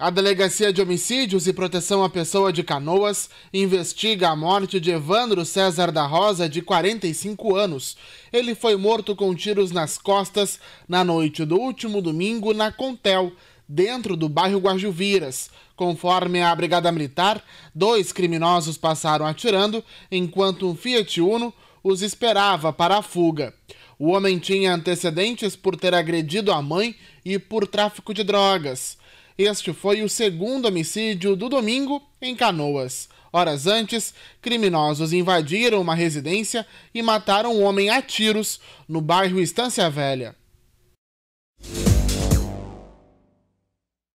A Delegacia de Homicídios e Proteção à Pessoa de Canoas investiga a morte de Evandro César da Rosa, de 45 anos. Ele foi morto com tiros nas costas na noite do último domingo na Contel, dentro do bairro Guajuviras. Conforme a Brigada Militar, dois criminosos passaram atirando enquanto um Fiat Uno os esperava para a fuga. O homem tinha antecedentes por ter agredido a mãe e por tráfico de drogas. Este foi o segundo homicídio do domingo em Canoas. Horas antes, criminosos invadiram uma residência e mataram um homem a tiros no bairro Estância Velha.